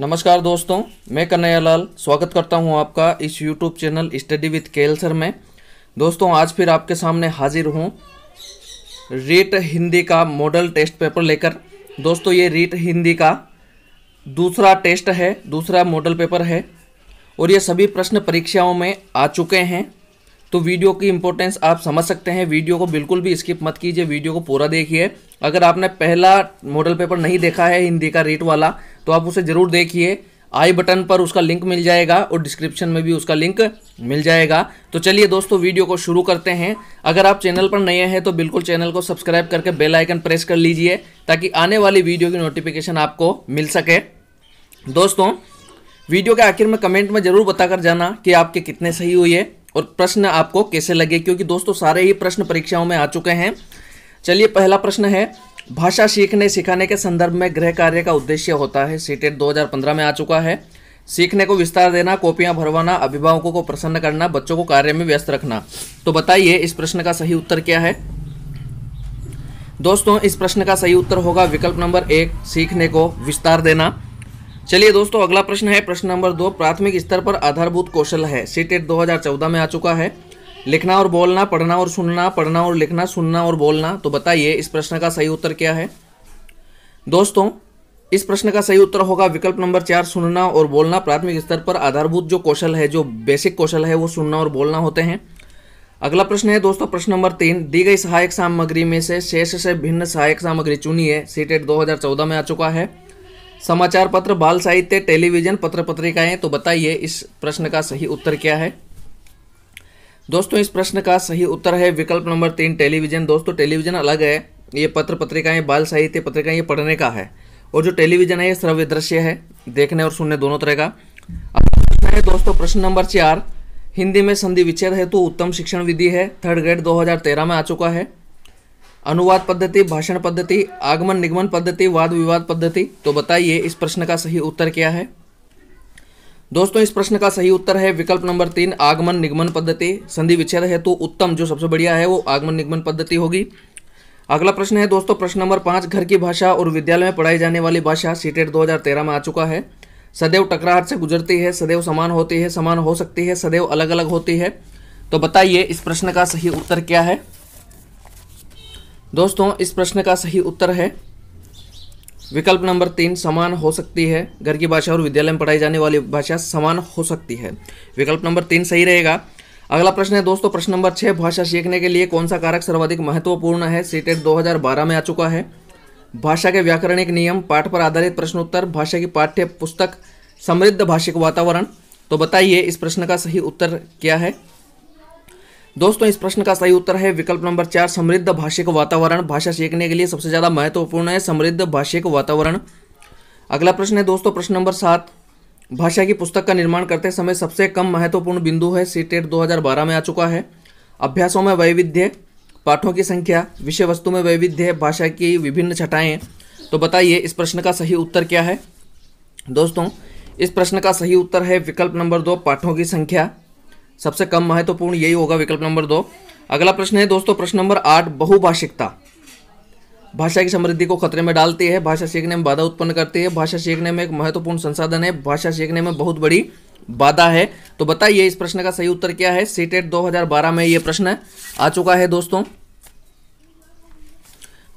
नमस्कार दोस्तों मैं कन्हैया लाल स्वागत करता हूं आपका इस YouTube channel study with KL sir में दोस्तों आज फिर आपके सामने हाजिर हूं रीट हिंदी का मॉडल टेस्ट पेपर लेकर दोस्तों ये रीट हिंदी का दूसरा टेस्ट है दूसरा मॉडल पेपर है और ये सभी प्रश्न परीक्षाओं में आ चुके हैं तो वीडियो की इंपॉर्टेंस आप समझ सकते हैं वीडियो को बिल्कुल भी स्किप मत कीजिए वीडियो को पूरा देखिए अगर आपने पहला मॉडल पेपर नहीं देखा है हिंदी का रेट वाला तो आप उसे ज़रूर देखिए आई बटन पर उसका लिंक मिल जाएगा और डिस्क्रिप्शन में भी उसका लिंक मिल जाएगा तो चलिए दोस्तों वीडियो को शुरू करते हैं अगर आप चैनल पर नए हैं तो बिल्कुल चैनल को सब्सक्राइब करके बेल आइकन प्रेस कर लीजिए ताकि आने वाली वीडियो की नोटिफिकेशन आपको मिल सके दोस्तों वीडियो के आखिर में कमेंट में ज़रूर बताकर जाना कि आपके कितने सही हुई है और प्रश्न आपको कैसे लगे क्योंकि दोस्तों सारे ही प्रश्न परीक्षाओं में आ चुके हैं चलिए पहला प्रश्न है भाषा सीखने सिखाने के संदर्भ में गृह कार्य का उद्देश्य होता है सीटेट 2015 e में आ चुका है सीखने को विस्तार देना कॉपियां भरवाना अभिभावकों को प्रसन्न करना बच्चों को कार्य में व्यस्त रखना तो बताइए इस प्रश्न का सही उत्तर क्या है दोस्तों इस प्रश्न का सही उत्तर होगा विकल्प नंबर एक सीखने को विस्तार देना चलिए दोस्तों अगला प्रश्न है प्रश्न नंबर दो प्राथमिक स्तर पर आधारभूत कौशल है सीटेट 2014 e में आ चुका है लिखना और बोलना पढ़ना और सुनना पढ़ना और लिखना सुनना और बोलना तो बताइए इस प्रश्न का सही उत्तर क्या है दोस्तों इस प्रश्न का सही उत्तर होगा विकल्प नंबर चार सुनना और बोलना प्राथमिक स्तर पर आधारभूत जो कौशल है जो बेसिक कौशल है वो सुनना और बोलना होते हैं अगला प्रश्न है दोस्तों प्रश्न नंबर तीन दी गई सहायक सामग्री में से शेष से भिन्न सहायक सामग्री चुनिए सीटेट 2014 e में आ चुका है समाचार पत्र बाल साहित्य टेलीविजन पत्र पत्रिकाएं तो बताइए इस प्रश्न का सही उत्तर क्या है दोस्तों इस प्रश्न का सही उत्तर है विकल्प नंबर तीन टेलीविजन दोस्तों टेलीविजन अलग है ये पत्र पत्रिकाएं बाल साहित्य पत्रिकाएं ये पढ़ने का है और जो टेलीविजन है ये सर्वदृश्य है देखने और सुनने दोनों तरह का है दोस्तों प्रश्न नंबर चार हिंदी में संधि विच्छेद है तो उत्तम शिक्षण विधि है थर्ड ग्रेड दो में आ चुका है अनुवाद पद्धति भाषण पद्धति आगमन निगमन पद्धति वाद विवाद पद्धति तो बताइए इस प्रश्न का सही उत्तर क्या है दोस्तों इस प्रश्न का सही उत्तर है विकल्प नंबर तीन आगमन निगमन पद्धति संधि विच्छेद हेतु तो उत्तम जो सबसे बढ़िया है वो आगमन निगमन पद्धति होगी अगला प्रश्न है दोस्तों प्रश्न नंबर पाँच घर की भाषा और विद्यालय में पढ़ाई जाने वाली भाषा सीटेट 2013 में आ चुका है सदैव टकराहट से गुजरती है सदैव समान होती है समान हो सकती है सदैव अलग अलग होती है तो बताइए इस प्रश्न का सही उत्तर क्या है दोस्तों इस प्रश्न का सही उत्तर है विकल्प नंबर तीन समान हो सकती है घर की भाषा और विद्यालय में पढ़ाई जाने वाली भाषा समान हो सकती है विकल्प नंबर तीन सही रहेगा अगला प्रश्न है दोस्तों प्रश्न नंबर छः भाषा सीखने के लिए कौन सा कारक सर्वाधिक महत्वपूर्ण है सीटेट 2012 e में आ चुका है भाषा के व्याकरणिक नियम पाठ पर आधारित प्रश्नोत्तर भाषा की पाठ्य पुस्तक समृद्ध भाषिक वातावरण तो बताइए इस प्रश्न का सही उत्तर क्या है दोस्तों इस प्रश्न का सही उत्तर है विकल्प नंबर चार समृद्ध भाषिक वातावरण भाषा सीखने के लिए सबसे ज़्यादा महत्वपूर्ण है समृद्ध भाषिक वातावरण अगला प्रश्न है दोस्तों प्रश्न नंबर सात भाषा की पुस्तक का निर्माण करते समय सबसे कम महत्वपूर्ण बिंदु है सीटेट 2012 e में आ चुका है अभ्यासों में वैविध्य पाठों की संख्या विषय वस्तु में वैविध्य भाषा की विभिन्न छटाएँ तो बताइए इस प्रश्न का सही उत्तर क्या है दोस्तों इस प्रश्न का सही उत्तर है विकल्प नंबर दो पाठों की संख्या सबसे कम महत्वपूर्ण यही होगा विकल्प नंबर दो अगला प्रश्न है दोस्तों प्रश्न नंबर आठ बहुभाषिकता भाषा की समृद्धि को खतरे में डालती है भाषा सीखने में बाधा उत्पन्न करती है भाषा सीखने में एक महत्वपूर्ण संसाधन है भाषा सीखने में बहुत बड़ी बाधा है तो बताइए इस प्रश्न का सही उत्तर क्या है सीटेट 2012 में यह प्रश्न आ चुका है दोस्तों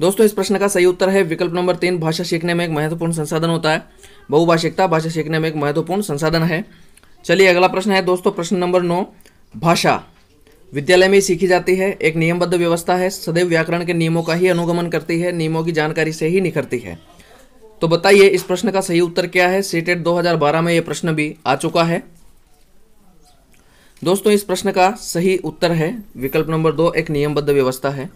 दोस्तों इस प्रश्न का सही उत्तर है विकल्प नंबर तीन भाषा सीखने में एक महत्वपूर्ण संसाधन होता है बहुभाषिकता भाषा सीखने में एक महत्वपूर्ण संसाधन है चलिए अगला प्रश्न है दोस्तों प्रश्न नंबर नौ भाषा विद्यालय में सीखी जाती है एक नियमबद्ध व्यवस्था है सदैव व्याकरण के नियमों का ही अनुगमन करती है नियमों की जानकारी से ही निखरती है तो बताइए इस प्रश्न का सही उत्तर क्या है सीटेट 2012 e में यह प्रश्न भी आ चुका है दोस्तों इस प्रश्न का सही उत्तर है विकल्प नंबर दो एक नियमबद्ध व्यवस्था है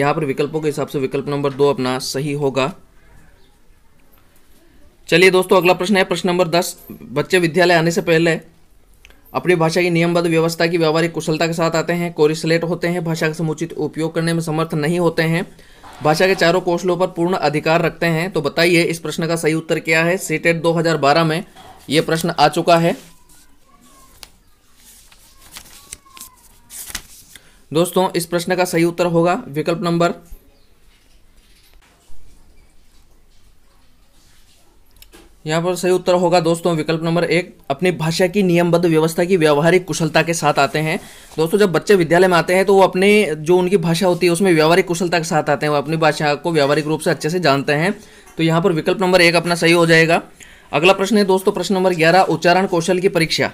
यहां पर विकल्पों के हिसाब से विकल्प नंबर दो अपना सही होगा चलिए दोस्तों अगला प्रश्न है प्रश्न नंबर दस बच्चे विद्यालय आने से पहले अपनी भाषा की नियमबद्ध व्यवस्था की व्यवहारिक कुशलता के साथ आते हैं कोरिसलेट होते हैं भाषा का समुचित उपयोग करने में समर्थ नहीं होते हैं भाषा के चारों कौशलों पर पूर्ण अधिकार रखते हैं तो बताइए इस प्रश्न का सही उत्तर क्या है सीटेट 2012 में ये प्रश्न आ चुका है दोस्तों इस प्रश्न का सही उत्तर होगा विकल्प नंबर यहाँ पर सही उत्तर होगा दोस्तों विकल्प नंबर एक अपनी भाषा की नियमबद्ध व्यवस्था की व्यवहारिक कुशलता के साथ आते हैं दोस्तों जब बच्चे विद्यालय में आते हैं तो वो अपने जो उनकी भाषा होती है उसमें व्यवहारिक कुशलता के साथ आते हैं वो अपनी भाषा को व्यवहारिक रूप से अच्छे से जानते हैं तो यहाँ पर विकल्प नंबर एक अपना सही हो जाएगा अगला प्रश्न है दोस्तों प्रश्न नंबर ग्यारह उच्चारण कौशल की परीक्षा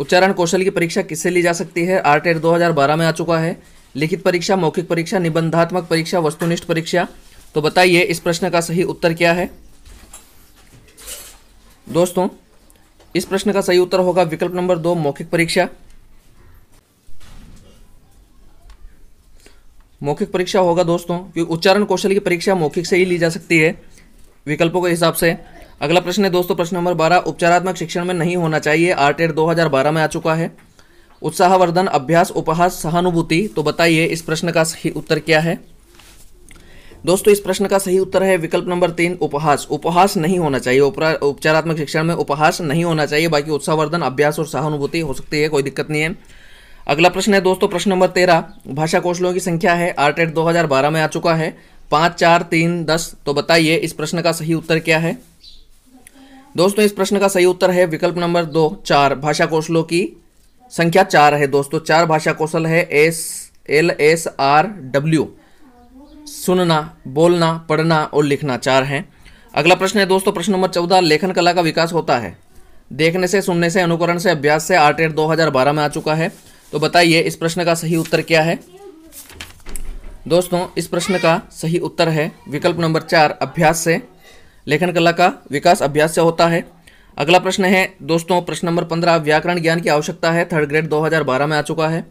उच्चारण कौशल की परीक्षा किससे ली जा सकती है आर्ट e एड में आ चुका है लिखित परीक्षा मौखिक परीक्षा निबंधात्मक परीक्षा वस्तुनिष्ठ परीक्षा तो बताइए इस प्रश्न का सही उत्तर क्या है दोस्तों इस प्रश्न का सही उत्तर होगा विकल्प नंबर दो मौखिक परीक्षा मौखिक परीक्षा होगा दोस्तों क्योंकि उच्चारण कौशल की परीक्षा मौखिक से ही ली जा सकती है विकल्पों के हिसाब से अगला प्रश्न है दोस्तों प्रश्न नंबर बारह उपचारात्मक शिक्षण में नहीं होना चाहिए आरटेड 2012 में आ चुका है उत्साहवर्धन अभ्यास उपहास सहानुभूति तो बताइए इस प्रश्न का सही उत्तर क्या है दोस्तों इस प्रश्न का सही उत्तर है विकल्प नंबर तीन उपहास उपहास नहीं होना चाहिए उपचारात्मक शिक्षण में उपहास नहीं होना चाहिए बाकी उत्साहवर्धन अभ्यास और सहानुभूति हो सकती है कोई दिक्कत नहीं है अगला प्रश्न है दोस्तों प्रश्न नंबर तेरह भाषा कौशलों की संख्या है आर्टेट 2012 में आ चुका है पांच चार तीन दस तो बताइए इस प्रश्न का सही उत्तर क्या है दोस्तों इस प्रश्न का सही उत्तर है विकल्प नंबर दो चार भाषा कौशलों की संख्या चार है दोस्तों चार भाषा कौशल है S L S R W सुनना बोलना पढ़ना और लिखना चार हैं अगला प्रश्न है दोस्तों प्रश्न नंबर चौदह लेखन कला का विकास होता है देखने से सुनने से अनुकरण से अभ्यास से आर्ट एड दो में आ चुका है तो बताइए इस प्रश्न का सही उत्तर क्या है दोस्तों इस प्रश्न का सही उत्तर है विकल्प नंबर चार अभ्यास से लेखन कला का विकास अभ्यास से होता है अगला प्रश्न है दोस्तों प्रश्न नंबर पंद्रह व्याकरण ज्ञान की आवश्यकता है थर्ड ग्रेड 2012 में आ चुका है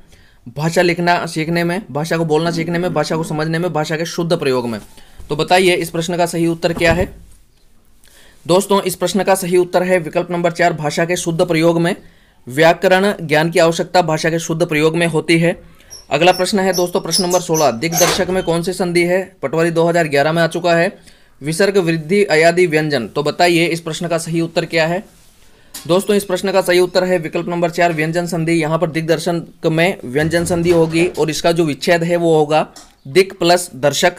भाषा लिखना सीखने में भाषा को बोलना सीखने में भाषा को समझने में भाषा के शुद्ध प्रयोग में तो बताइए इस प्रश्न का सही उत्तर क्या है दोस्तों इस प्रश्न का सही उत्तर है विकल्प नंबर चार भाषा के शुद्ध प्रयोग में व्याकरण ज्ञान की आवश्यकता भाषा के शुद्ध प्रयोग में होती है अगला प्रश्न है दोस्तों प्रश्न नंबर सोलह दिग्दर्शक में कौन सी संधि है पटवारी 2011 में आ चुका है विसर्ग वृद्धि अयादि व्यंजन तो बताइए इस प्रश्न का सही उत्तर क्या है दोस्तों इस प्रश्न का सही उत्तर है विकल्प नंबर चार व्यंजन संधि यहाँ पर दिग्दर्शन में व्यंजन संधि होगी और इसका जो विच्छेद है वो होगा दिक प्लस दर्शक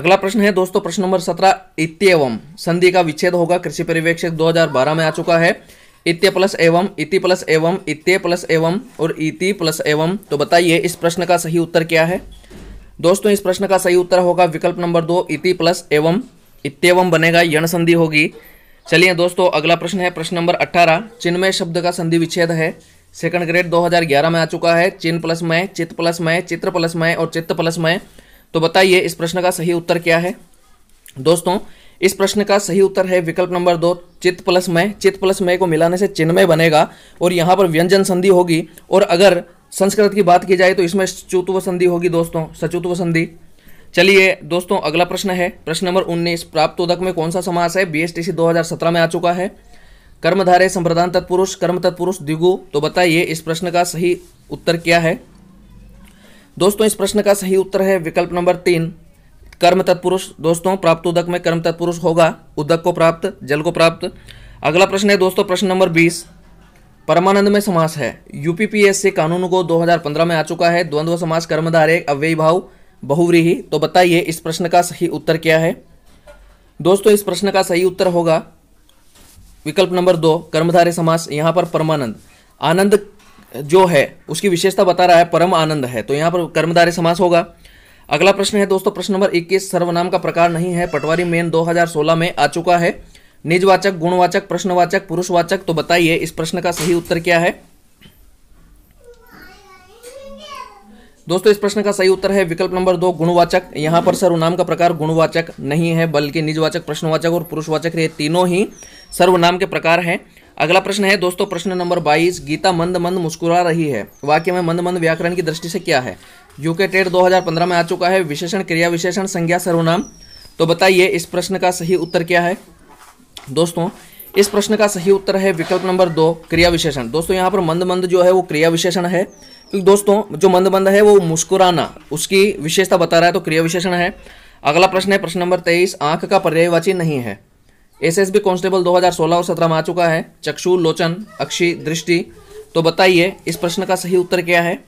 अगला प्रश्न है दोस्तों प्रश्न नंबर सत्रह इत्य एवं संधि का विच्छेद होगा कृषि पर्यवेक्षक 2012 में आ चुका है इत्य प्लस एवं इति प्लस एवं इत्य प्लस एवं और इति प्लस एवं तो बताइए इस प्रश्न का सही उत्तर क्या है दोस्तों इस प्रश्न का सही उत्तर होगा विकल्प नंबर दो इति प्लस एवं इत्यवम बनेगा यण संधि होगी चलिए दोस्तों अगला प्रश्न है प्रश्न नंबर अठारह चिन्मय शब्द का संधि विच्छेद है सेकंड ग्रेड 2011 में आ चुका है चिन्ह प्लस मय चित्त प्लस मय चित्र प्लस मय और चित्त प्लस मय तो बताइए इस प्रश्न का सही उत्तर क्या है दोस्तों इस प्रश्न का सही उत्तर है विकल्प नंबर दो चित्त प्लस मय चित्त प्लस मय को मिलाने से चिन्मय बनेगा और यहाँ पर व्यंजन संधि होगी और अगर संस्कृत की बात की जाए तो इसमें चुतुव संधि होगी दोस्तों सचुतुव संधि चलिए दोस्तों अगला प्रश्न है प्रश्न नंबर प्राप्त प्राप्तोदक में कौन सा समास है बीएसटीसी 2017 में आ चुका है कर्मधारे संप्रदान तत्पुरुष कर्म तत्पुरुष द्विगु तो बताइए इस प्रश्न का सही उत्तर क्या है दोस्तों इस प्रश्न का सही उत्तर है विकल्प नंबर तीन कर्म तत्पुरुष दोस्तों प्राप्त उदक में कर्म तत्पुरुष होगा उदक को प्राप्त जल को प्राप्त अगला प्रश्न है दोस्तों प्रश्न नंबर बीस परमानंद में समास है यूपीपीएससी कानून को 2015 में आ चुका है द्वंद्व समास कर्मधारे अव्ययी भाव बहुव्रीही तो बताइए इस प्रश्न का सही उत्तर क्या है दोस्तों इस प्रश्न का सही उत्तर होगा विकल्प नंबर दो कर्मधारय समास यहाँ पर परमानंद आनंद जो है उसकी विशेषता बता रहा है परम आनंद है तो यहाँ पर कर्मधारय समास होगा अगला प्रश्न है दोस्तों प्रश्न नंबर 21 सर्वनाम का प्रकार नहीं है पटवारी मेन 2016 में आ चुका है निजवाचक गुणवाचक प्रश्नवाचक पुरुषवाचक तो बताइए इस प्रश्न का सही उत्तर क्या है दोस्तों इस प्रश्न का सही उत्तर है विकल्प नंबर दो गुणवाचक यहाँ पर सर्वनाम का प्रकार गुणवाचक नहीं है बल्कि निजवाचक प्रश्नवाचक और पुरुषवाचक ये तीनों ही सर्वनाम के प्रकार हैं अगला प्रश्न है दोस्तों प्रश्न नंबर 22 गीता मंद मंद मुस्कुरा रही है वाक्य में मंद मंद व्याकरण की दृष्टि से क्या है यूके टेट दो में आ चुका है विशेषण क्रिया विशेषण संज्ञा सर्वनाम तो बताइए इस प्रश्न का सही उत्तर क्या है दोस्तों इस प्रश्न का सही उत्तर है विकल्प नंबर दो क्रिया विशेषण दोस्तों यहाँ पर मंद मंद जो है वो क्रिया विशेषण है क्योंकि दोस्तों जो मंद मंद है वो मुस्कुराना उसकी विशेषता बता रहा है तो क्रिया विशेषण है अगला प्रश्न है प्रश्न नंबर तेईस आंख का पर्यायवाची नहीं है एसएसबी कांस्टेबल 2016 और 17 में आ चुका है चक्षु लोचन अक्षी दृष्टि तो बताइए इस प्रश्न का सही उत्तर क्या है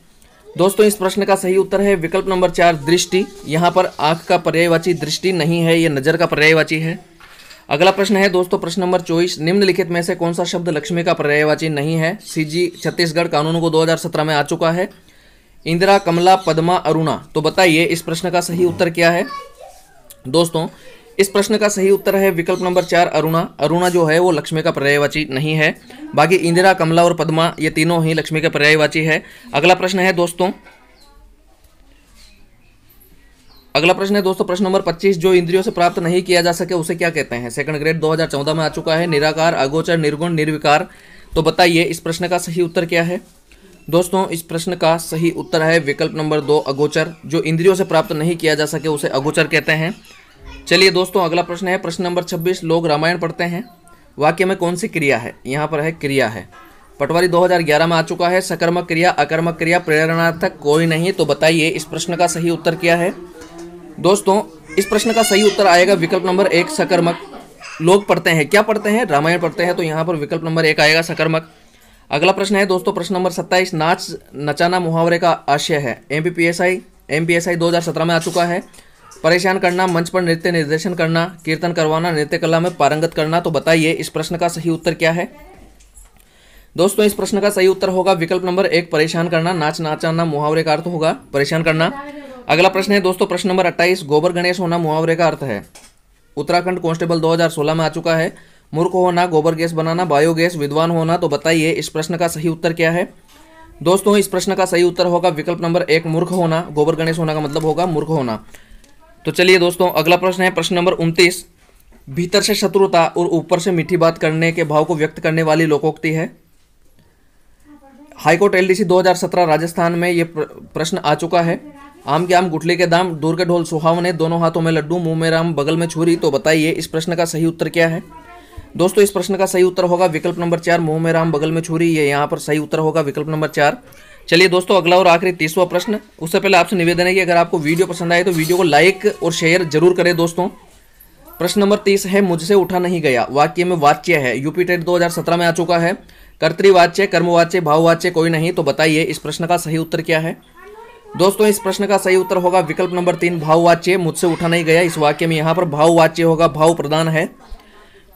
दोस्तों इस प्रश्न का सही उत्तर है विकल्प नंबर चार दृष्टि यहाँ पर आंख का पर्यायवाची दृष्टि नहीं है ये नज़र का पर्यायवाची है अगला प्रश्न है दोस्तों प्रश्न नंबर चौबीस निम्नलिखित में से कौन सा शब्द लक्ष्मी का पर्यायवाची नहीं है सीजी छत्तीसगढ़ कानून को 2017 में आ चुका है इंदिरा कमला पद्मा अरुणा तो बताइए इस प्रश्न का सही उत्तर क्या है दोस्तों इस प्रश्न का सही उत्तर है विकल्प नंबर चार अरुणा अरुणा जो है वो लक्ष्मी का पर्यायवाची नहीं है बाकी इंदिरा कमला और पद्मा ये तीनों ही लक्ष्मी का पर्यायवाची है अगला प्रश्न है दोस्तों अगला प्रश्न है दोस्तों प्रश्न नंबर 25 जो इंद्रियों से प्राप्त नहीं किया जा सके उसे क्या कहते हैं सेकंड ग्रेड 2014 में आ चुका है निराकार अगोचर निर्गुण निर्विकार तो बताइए इस प्रश्न का सही उत्तर क्या है दोस्तों इस प्रश्न का सही उत्तर है विकल्प नंबर दो अगोचर जो इंद्रियों से प्राप्त नहीं किया जा सके उसे अगोचर कहते हैं चलिए दोस्तों अगला प्रश्न है प्रश्न नंबर छब्बीस लोग रामायण पढ़ते हैं वाक्य में कौन सी क्रिया है यहाँ पर है क्रिया है पटवारी 2011 में आ चुका है सकर्मक क्रिया अकर्मक क्रिया प्रेरणार्थक कोई नहीं तो बताइए इस प्रश्न का सही उत्तर क्या है दोस्तों इस प्रश्न का सही उत्तर आएगा विकल्प नंबर एक सकर्मक लोग पढ़ते हैं क्या पढ़ते हैं रामायण पढ़ते हैं तो यहाँ पर विकल्प नंबर एक आएगा सकर्मक अगला प्रश्न है दोस्तों प्रश्न नंबर सत्ताईस नाच नचाना मुहावरे का आशय है M P P S I M P S I दो हज़ार सत्रह में आ चुका है परेशान करना मंच पर नृत्य निर्देशन करना कीर्तन करवाना नृत्य कला में पारंगत करना तो बताइए इस प्रश्न का सही उत्तर क्या है दोस्तों इस प्रश्न का सही उत्तर होगा विकल्प नंबर एक परेशान करना नाच नाचाना मुहावरे का अर्थ होगा परेशान करना अगला प्रश्न है दोस्तों प्रश्न नंबर 28 गोबर गणेश होना मुहावरे का अर्थ है उत्तराखंड कांस्टेबल 2016 में आ चुका है मूर्ख होना गोबर गैस बनाना बायोगैस विद्वान होना तो बताइए इस प्रश्न का सही उत्तर क्या है दोस्तों इस प्रश्न का सही उत्तर होगा विकल्प नंबर एक मूर्ख होना गोबर गणेश होना का मतलब होगा मूर्ख होना तो चलिए दोस्तों अगला प्रश्न है प्रश्न नंबर उनतीस भीतर से शत्रुता और ऊपर से मीठी बात करने के भाव को व्यक्त करने वाली लोकोक्ति है हाईकोर्ट एलडीसी 2017 राजस्थान में ये प्रश्न आ चुका है आम के आम गुटले के दाम दूर के ढोल सुहावन है दोनों हाथों में लड्डू मुंह में राम बगल में छुरी तो बताइए इस प्रश्न का सही उत्तर क्या है दोस्तों इस प्रश्न का सही उत्तर होगा विकल्प नंबर चार मुंह में राम बगल में छुरी ये यहाँ पर सही उत्तर होगा विकल्प नंबर चार चलिए दोस्तों अगला और आखिरी तीसवा प्रश्न उससे पहले आपसे निवेदन है कि अगर आपको वीडियो पसंद आए तो वीडियो को लाइक और शेयर जरूर करें दोस्तों प्रश्न नंबर तीस है मुझसे उठा नहीं गया वाक्य में वाच्य है यूपी टेट दो में आ चुका है कर्तवाच्य कर्मवाच्य भाववाच्य कोई नहीं तो बताइए इस प्रश्न का सही उत्तर क्या है दोस्तों इस प्रश्न का सही उत्तर होगा विकल्प नंबर तीन भाववाच्य मुझसे उठा नहीं गया इस वाक्य में यहाँ पर भाववाच्य होगा भाव प्रदान है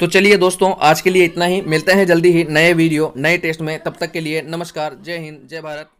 तो चलिए दोस्तों आज के लिए इतना ही मिलते हैं जल्दी ही नए वीडियो नए टेस्ट में तब तक के लिए नमस्कार जय हिंद जय भारत